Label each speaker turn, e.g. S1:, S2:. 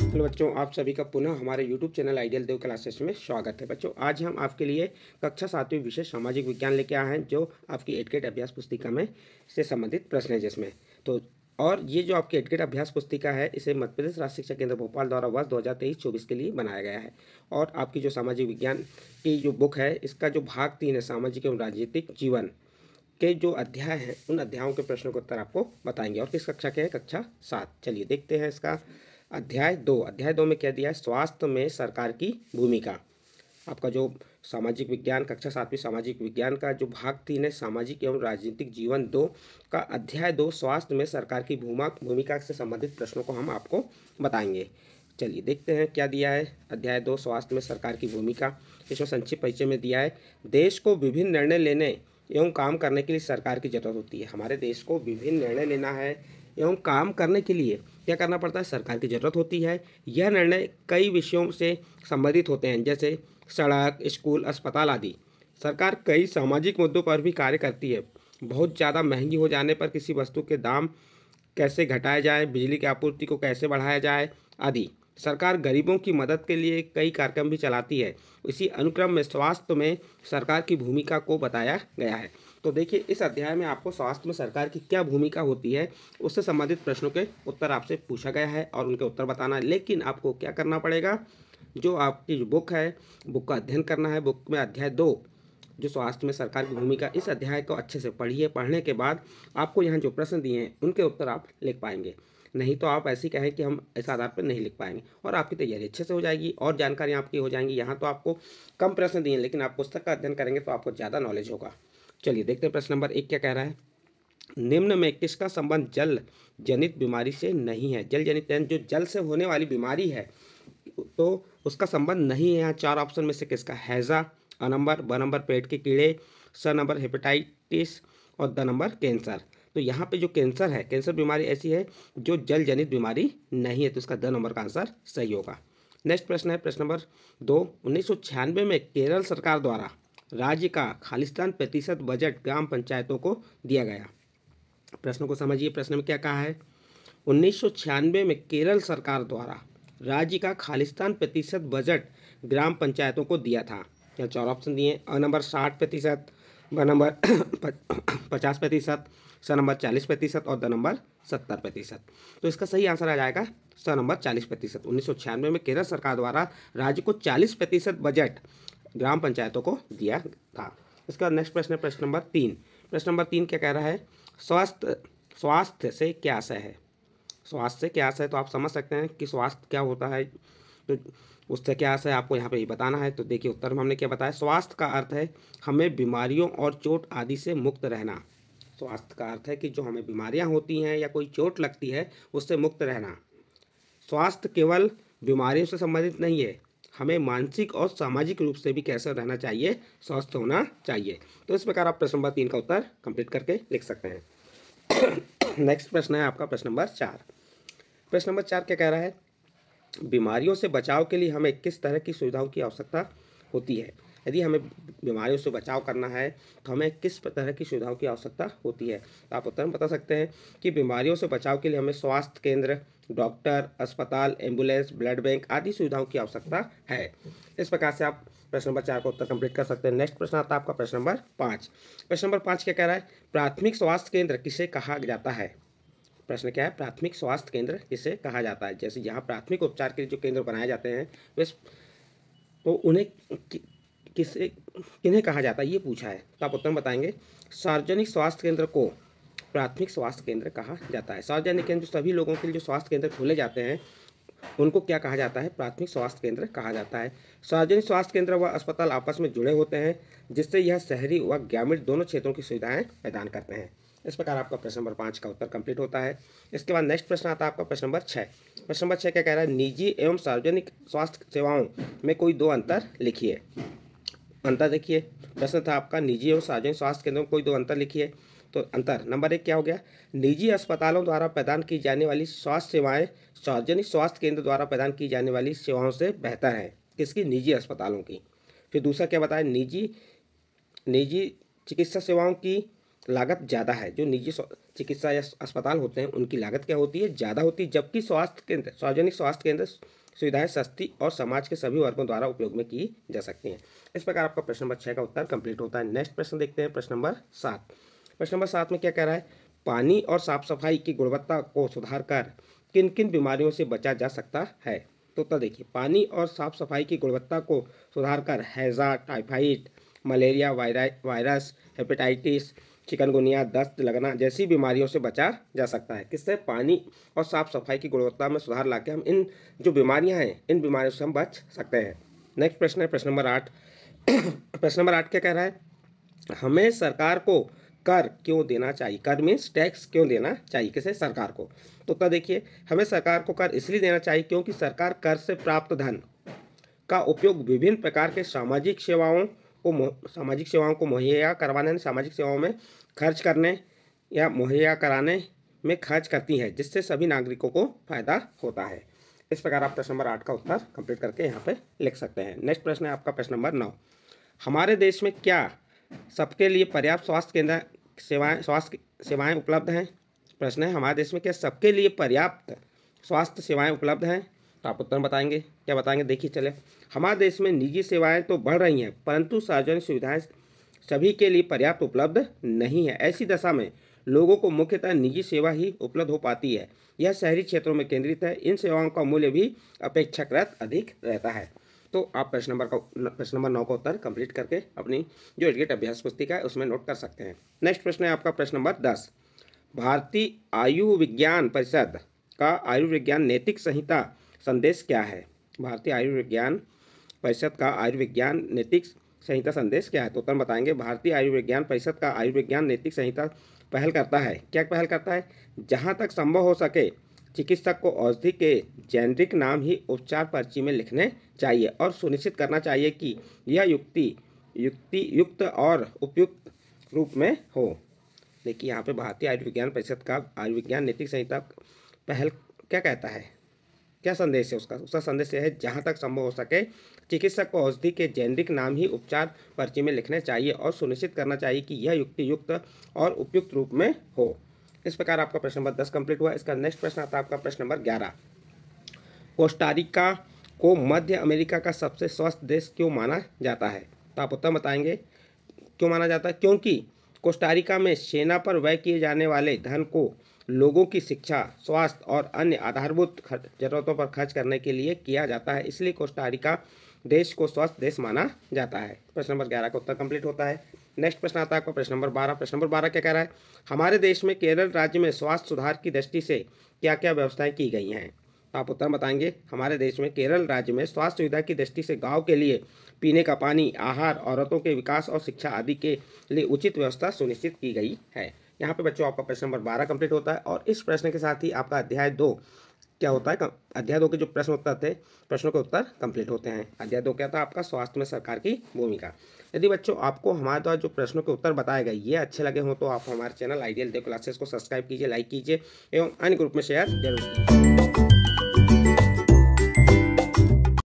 S1: hello बच्चों आप सभी का पुनः हमारे YouTube channel Ideal Dev Classes में स्वागत है बच्चों आज हम आपके लिए कक्षा सातवीं विषय सामाजिक विज्ञान लेके आए हैं जो आपकी एडकेट अभ्यास पुस्तिका में से संबंधित प्रश्न है जिसमें तो और ये जो आपकी एडकेट अभ्यास पुस्तिका है इसे मध्य प्रदेश राष्ट्रीय शिक्षा केंद्र भोपाल द्वारा वर्ष दो हज़ार तेईस के लिए बनाया गया है और आपकी जो सामाजिक विज्ञान की जो बुक है इसका जो भाग तीन है सामाजिक एवं राजनीतिक जीवन के जो अध्याय हैं उन अध्यायों के प्रश्नों के उत्तर आपको बताएंगे और किस कक्षा के हैं कक्षा सात चलिए देखते हैं इसका अध्याय दो अध्याय दो में क्या दिया है स्वास्थ्य में सरकार की भूमिका आपका जो सामाजिक विज्ञान कक्षा सातवीं सामाजिक विज्ञान का जो भाग तीन है सामाजिक एवं राजनीतिक जीवन दो का अध्याय दो स्वास्थ्य में सरकार की भूमा भूमिका से संबंधित प्रश्नों को हम आपको बताएंगे चलिए देखते हैं क्या दिया है अध्याय दो स्वास्थ्य में सरकार की भूमिका इसमें संक्षिप्त परिचय में दिया है देश को विभिन्न निर्णय लेने एवं काम करने के लिए सरकार की ज़रूरत होती है हमारे देश को विभिन्न निर्णय लेना है एवं काम करने के लिए क्या करना पड़ता है सरकार की ज़रूरत होती है यह निर्णय कई विषयों से संबंधित होते हैं जैसे सड़क स्कूल अस्पताल आदि सरकार कई सामाजिक मुद्दों पर भी कार्य करती है बहुत ज़्यादा महंगी हो जाने पर किसी वस्तु के दाम कैसे घटाए जाए बिजली की आपूर्ति को कैसे बढ़ाया जाए आदि सरकार गरीबों की मदद के लिए कई कार्यक्रम भी चलाती है इसी अनुक्रम में स्वास्थ्य में सरकार की भूमिका को बताया गया है तो देखिए इस अध्याय में आपको स्वास्थ्य में सरकार की क्या भूमिका होती है उससे संबंधित प्रश्नों के उत्तर आपसे पूछा गया है और उनके उत्तर बताना है लेकिन आपको क्या करना पड़ेगा जो आपकी जो बुक है बुक का अध्ययन करना है बुक में अध्याय दो जो स्वास्थ्य में सरकार की भूमिका इस अध्याय को अच्छे से पढ़िए पढ़ने के बाद आपको यहाँ जो प्रश्न दिए हैं उनके उत्तर आप लिख पाएंगे नहीं तो आप ऐसे कहें कि हम इस आधार पर नहीं लिख पाएंगे और आपकी तैयारी अच्छे से हो जाएगी और जानकारी आपकी हो जाएंगी यहाँ तो आपको कम प्रश्न दिए लेकिन आप पुस्तक का अध्ययन करेंगे तो आपको ज़्यादा नॉलेज होगा चलिए देखते हैं प्रश्न नंबर एक क्या कह रहा है निम्न में किसका संबंध जल जनित बीमारी से नहीं है जल जनित जो जल से होने वाली बीमारी है तो उसका संबंध नहीं है यहाँ चार ऑप्शन में से किसका हैज़ा अ नंबर ब नंबर पेट के कीड़े स नंबर हेपेटाइटिस और द नंबर कैंसर तो यहाँ पे जो कैंसर है कैंसर बीमारी ऐसी है जो जल जनित बीमारी नहीं है तो इसका द नंबर का आंसर सही होगा नेक्स्ट प्रश्न है प्रश्न नंबर दो उन्नीस में केरल सरकार द्वारा राज्य का खालिस्तान प्रतिशत बजट ग्राम पंचायतों को दिया गया प्रश्न को समझिए प्रश्न में क्या कहा है उन्नीस में केरल सरकार द्वारा राज्य का खालिस्तान प्रतिशत बजट ग्राम पंचायतों को दिया था यहाँ चार ऑप्शन दिए अ नंबर साठ प्रतिशत ग नंबर पचास प्रतिशत स नंबर चालीस प्रतिशत और द नंबर सत्तर प्रतिशत तो इसका सही आंसर आ जाएगा स नंबर चालीस प्रतिशत उन्नीस सौ छियानवे में केरल सरकार द्वारा राज्य को चालीस प्रतिशत बजट ग्राम पंचायतों को दिया था इसका नेक्स्ट प्रश्न है प्रश्न नंबर तीन प्रश्न नंबर तीन क्या कह रहा है स्वास्थ्य स्वास्थ्य से क्या आशय है स्वास्थ्य से क्या आशय है तो आप समझ सकते हैं कि स्वास्थ्य क्या होता है तो उससे क्या आशा है आपको यहाँ पे ये बताना है तो देखिए उत्तर में हमने क्या बताया स्वास्थ्य का अर्थ है हमें बीमारियों और चोट आदि से मुक्त रहना स्वास्थ्य का अर्थ है कि जो हमें बीमारियाँ होती हैं या कोई चोट लगती है उससे मुक्त रहना स्वास्थ्य केवल बीमारियों से संबंधित नहीं है हमें मानसिक और सामाजिक रूप से भी कैसे रहना चाहिए स्वस्थ होना चाहिए तो इस प्रकार आप प्रश्न नंबर तीन का उत्तर कंप्लीट करके लिख सकते हैं नेक्स्ट प्रश्न है आपका प्रश्न नंबर चार प्रश्न नंबर चार क्या कह रहा है बीमारियों से बचाव के लिए हमें किस तरह की सुविधाओं की आवश्यकता होती है यदि हमें बीमारियों से बचाव करना है तो हमें किस तरह की सुविधाओं की आवश्यकता होती है तो आप उत्तर में बता सकते हैं कि बीमारियों से बचाव के लिए हमें स्वास्थ्य केंद्र डॉक्टर अस्पताल एम्बुलेंस ब्लड बैंक आदि सुविधाओं की आवश्यकता है इस प्रकार से आप प्रश्न नंबर चार का उत्तर कंप्लीट कर सकते हैं नेक्स्ट प्रश्न आता है आपका प्रश्न नंबर पाँच प्रश्न नंबर पाँच क्या कह रहा है प्राथमिक स्वास्थ्य केंद्र किसे कहा जाता है प्रश्न क्या है प्राथमिक स्वास्थ्य केंद्र किसे कहा जाता है जैसे यहाँ प्राथमिक उपचार के जो केंद्र बनाए जाते हैं वे तो उन्हें कि, किसे किन्हें कहा जाता है ये पूछा है तो आप उत्तर बताएंगे सार्वजनिक स्वास्थ्य केंद्र को प्राथमिक स्वास्थ्य केंद्र कहा जाता है सार्वजनिक केंद्र सभी लोगों के लिए जो स्वास्थ्य केंद्र खोले जाते हैं उनको क्या कहा जाता है प्राथमिक स्वास्थ्य केंद्र कहा जाता है सार्वजनिक स्वास्थ्य केंद्र व अस्पताल आपस में जुड़े होते हैं जिससे यह शहरी व ग्रामीण दोनों क्षेत्रों की सुविधाएं प्रदान करते हैं इस प्रकार आपका प्रश्न नंबर पाँच का उत्तर कंप्लीट होता है इसके बाद नेक्स्ट प्रश्न आता है आपका प्रश्न नंबर छः प्रश्न नंबर छः क्या कह रहा है निजी एवं सार्वजनिक स्वास्थ्य सेवाओं में कोई दो अंतर लिखिए अंतर देखिए प्रश्न था आपका निजी एवं सार्वजनिक स्वास्थ्य केंद्रों में कोई दो अंतर लिखिए तो अंतर नंबर एक क्या हो गया निजी अस्पतालों द्वारा प्रदान की जाने वाली स्वास्थ्य सेवाएं सार्वजनिक स्वास्थ्य केंद्र द्वारा प्रदान की जाने वाली सेवाओं से बेहतर है किसकी निजी अस्पतालों की फिर दूसरा क्या बताया निजी निजी चिकित्सा सेवाओं की लागत ज़्यादा है जो निजी चिकित्सा या अस्पताल होते हैं उनकी लागत क्या होती है ज़्यादा होती है जबकि स्वास्थ्य केंद्र सार्वजनिक स्वास्थ्य केंद्र सुविधाएं सस्ती और समाज के सभी वर्गों द्वारा उपयोग में की जा सकती हैं इस प्रकार आपका प्रश्न नंबर छः का उत्तर कंप्लीट होता है नेक्स्ट प्रश्न देखते हैं प्रश्न नंबर सात प्रश्न नंबर सात में क्या कह रहा है पानी और साफ सफाई की गुणवत्ता को सुधार कर किन किन बीमारियों से बचा जा सकता है तो उत्तर देखिए पानी और साफ सफाई की गुणवत्ता को सुधार कर हैज़ा typhoid malaria virus hepatitis chikungunya दस्त लगना जैसी बीमारियों से बचा जा सकता है किससे पानी और साफ़ सफाई की गुणवत्ता में सुधार लाके हम इन जो बीमारियां हैं इन बीमारियों से हम बच सकते हैं नेक्स्ट प्रश्न है प्रश्न नंबर आठ प्रश्न नंबर आठ क्या कह रहा है हमें सरकार को कर क्यों देना चाहिए कर मीन्स टैक्स क्यों देना चाहिए किसे सरकार को तो उत्तर देखिए हमें सरकार को कर इसलिए देना चाहिए क्योंकि सरकार कर से प्राप्त धन का उपयोग विभिन्न प्रकार के सामाजिक सेवाओं को सामाजिक सेवाओं को मुहैया करवाने सामाजिक सेवाओं में खर्च करने या मुहैया कराने में खर्च करती हैं जिससे सभी नागरिकों को फायदा होता है इस प्रकार आप प्रश्न नंबर आठ का उत्तर कंप्लीट करके यहाँ पे लिख सकते हैं नेक्स्ट प्रश्न है आपका प्रश्न नंबर नौ हमारे देश में क्या सबके लिए पर्याप्त स्वास्थ्य केंद्र सेवाएं स्वास्थ्य सेवाएं उपलब्ध हैं प्रश्न है हमारे देश में क्या सबके लिए पर्याप्त स्वास्थ्य सेवाएं उपलब्ध हैं तो आप उत्तर बताएंगे क्या बताएंगे देखिए चले हमारे देश में निजी सेवाएं तो बढ़ रही हैं परंतु सार्वजनिक सुविधाएं सभी के लिए पर्याप्त उपलब्ध नहीं है ऐसी दशा में लोगों को मुख्यतः निजी सेवा ही उपलब्ध हो पाती है यह शहरी क्षेत्रों में केंद्रित है इन सेवाओं का मूल्य भी अपेक्षाकृत अधिक रहता है तो आप प्रश्न नंबर का प्रश्न नंबर नौ का उत्तर कंप्लीट करके अपनी जो एडगेट अभ्यास पुस्तिका है उसमें नोट कर सकते हैं नेक्स्ट प्रश्न है आपका प्रश्न नंबर दस भारतीय आयुर्विज्ञान परिषद का आयुर्विज्ञान नैतिक संहिता संदेश क्या है भारतीय आयुर्विज्ञान परिषद का आयुर्विज्ञान नैतिक संहिता संदेश क्या है तो उत्तर बताएंगे भारतीय आयुर्विज्ञान परिषद का आयुर्विज्ञान नैतिक संहिता पहल करता है क्या पहल करता है जहाँ तक संभव हो सके चिकित्सक को औषधि के जेनरिक नाम ही उपचार पर्ची में लिखने चाहिए और सुनिश्चित करना चाहिए कि यह युक्ति युक्ति युक्त और उपयुक्त रूप में हो देखिए यहाँ पे भारतीय आयुर्विज्ञान परिषद का आयुर्विज्ञान नैतिक संहिता पहल क्या कहता है क्या संदेश है उसका उसका संदेश यह है जहाँ तक संभव हो सके चिकित्सक को औषधि के जैनरिक नाम ही उपचार पर्ची में लिखने चाहिए और सुनिश्चित करना चाहिए कि यह युक्ति युक्त और उपयुक्त रूप में हो इस प्रकार आपका प्रश्न नंबर दस कंप्लीट हुआ इसका नेक्स्ट प्रश्न आता है आपका प्रश्न नंबर ग्यारह कोस्टारिका को मध्य अमेरिका का सबसे स्वस्थ देश क्यों माना जाता है तो आप उत्तर बताएंगे क्यों माना जाता है क्योंकि कोस्टारिका में सेना पर व्यय किए जाने वाले धन को लोगों की शिक्षा स्वास्थ्य और अन्य आधारभूत जरूरतों पर खर्च करने के लिए किया जाता है इसलिए कोस्टारिका देश को स्वस्थ देश माना जाता है प्रश्न नंबर ग्यारह का उत्तर कंप्लीट होता है नेक्स्ट प्रश्न आता है आपका प्रश्न नंबर बारह प्रश्न नंबर बारह क्या कह रहा है हमारे देश में केरल राज्य में स्वास्थ्य सुधार की दृष्टि से क्या क्या व्यवस्थाएं की गई हैं तो आप उत्तर बताएंगे हमारे देश में केरल राज्य में स्वास्थ्य सुविधा की दृष्टि से गांव के लिए पीने का पानी आहार औरतों के विकास और शिक्षा आदि के लिए उचित व्यवस्था सुनिश्चित की गई है यहाँ पे बच्चों आपका प्रश्न नंबर बारह कंप्लीट होता है और इस प्रश्न के साथ ही आपका अध्याय दो क्या होता है अध्याय दो के जो प्रश्न उत्तर थे प्रश्नों के उत्तर कंप्लीट होते हैं अध्याय दो क्या था आपका स्वास्थ्य में सरकार की भूमिका यदि बच्चों आपको हमारे द्वारा जो प्रश्नों के उत्तर बताए गए ये अच्छे लगे हों तो आप हमारे चैनल आइडियल दे क्लासेस को सब्सक्राइब कीजिए लाइक कीजिए एवं अन्य ग्रुप में शेयर जरूर कीजिए